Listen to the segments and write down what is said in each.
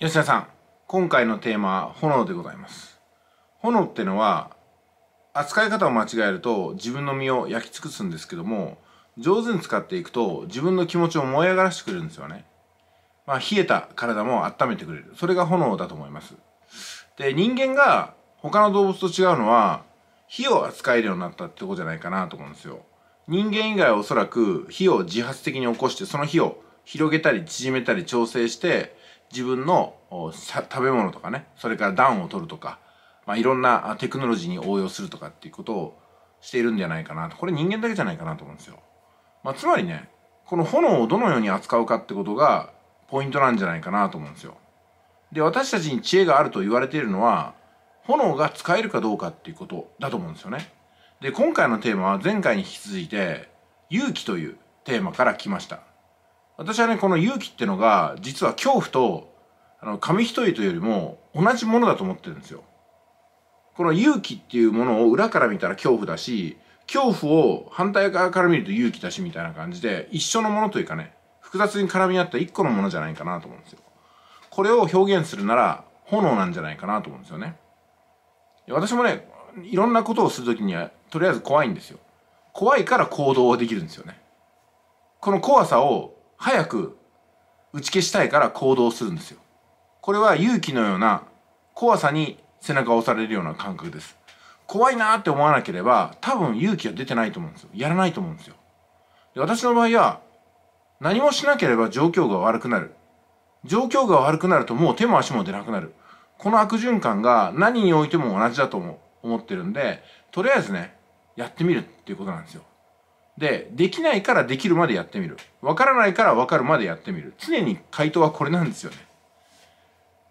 吉田さん今回のテーマは炎でございます炎ってのは扱い方を間違えると自分の身を焼き尽くすんですけども上手に使っていくと自分の気持ちを燃え上がらしてくれるんですよねまあ冷えた体も温めてくれるそれが炎だと思いますで人間が他の動物と違うのは火を扱えるようになったってことじゃないかなと思うんですよ人間以外はおそらく火を自発的に起こしてその火を広げたり縮めたり調整して自分の食べ物とかねそれから暖を取るとか、まあ、いろんなテクノロジーに応用するとかっていうことをしているんじゃないかなとこれ人間だけじゃないかなと思うんですよ、まあ、つまりねこの炎をどのように扱うかってことがポイントなんじゃないかなと思うんですよで私たちに知恵があると言われているのは炎が使えるかどうかっていうことだと思うんですよねで今回のテーマは前回に引き続いて勇気というテーマから来ました私はねこの勇気ってのが実は恐怖とあの紙一重というよりも同じものだと思ってるんですよ。この勇気っていうものを裏から見たら恐怖だし恐怖を反対側から見ると勇気だしみたいな感じで一緒のものというかね複雑に絡み合った一個のものじゃないかなと思うんですよ。これを表現するなら炎なんじゃないかなと思うんですよね。私もねいろんなことをする時にはとりあえず怖いんですよ。怖いから行動はできるんですよね。この怖さを早く打ち消したいから行動するんですよ。これは勇気のような怖さに背中を押されるような感覚です。怖いなって思わなければ多分勇気は出てないと思うんですよ。やらないと思うんですよ。で私の場合は何もしなければ状況が悪くなる。状況が悪くなるともう手も足も出なくなる。この悪循環が何においても同じだと思ってるんで、とりあえずね、やってみるっていうことなんですよ。で、できないからできるまでやってみる。わからないからわかるまでやってみる。常に回答はこれなんですよね。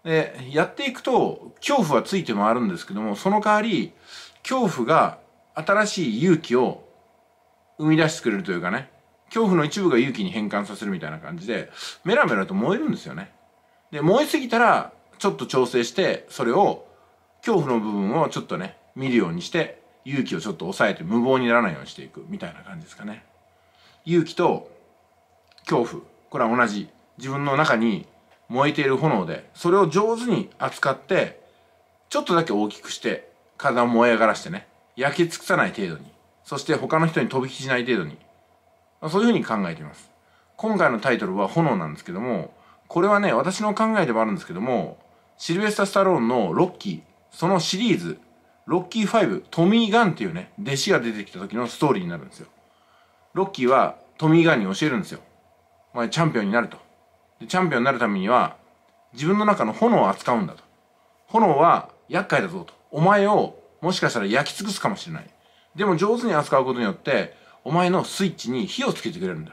で、やっていくと、恐怖はついて回るんですけども、その代わり、恐怖が新しい勇気を生み出してくれるというかね、恐怖の一部が勇気に変換させるみたいな感じで、メラメラと燃えるんですよね。で、燃えすぎたら、ちょっと調整して、それを、恐怖の部分をちょっとね、見るようにして、勇気をちょっと抑えて無謀にならないようにしていくみたいな感じですかね勇気と恐怖これは同じ自分の中に燃えている炎でそれを上手に扱ってちょっとだけ大きくして体を燃え上がらしてね焼き尽くさない程度にそして他の人に飛び火しない程度にそういうふうに考えています今回のタイトルは「炎」なんですけどもこれはね私の考えでもあるんですけどもシルベスタ・スタローンの「ロッキー」そのシリーズロッキー5、トミー・ガンっていうね、弟子が出てきた時のストーリーになるんですよ。ロッキーはトミー・ガンに教えるんですよ。お前チャンピオンになると。で、チャンピオンになるためには、自分の中の炎を扱うんだと。炎は厄介だぞと。お前をもしかしたら焼き尽くすかもしれない。でも上手に扱うことによって、お前のスイッチに火をつけてくれるんだ。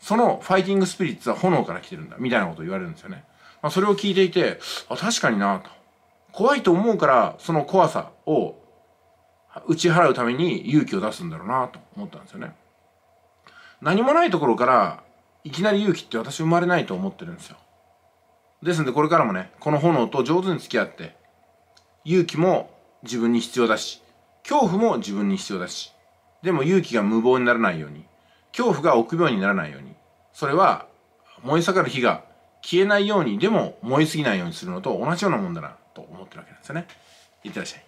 そのファイティングスピリッツは炎から来てるんだ。みたいなことを言われるんですよね。まあ、それを聞いていて、あ、確かになと。怖いと思うからその怖さを打ち払うために勇気を出すんだろうなと思ったんですよね。何もないところからいきなり勇気って私生まれないと思ってるんですよ。ですのでこれからもねこの炎と上手に付き合って勇気も自分に必要だし恐怖も自分に必要だしでも勇気が無謀にならないように恐怖が臆病にならないようにそれは燃え盛る火が消えないようにでも燃えすぎないようにするのと同じようなもんだなと思ってるわけなんですよねいってらっしゃい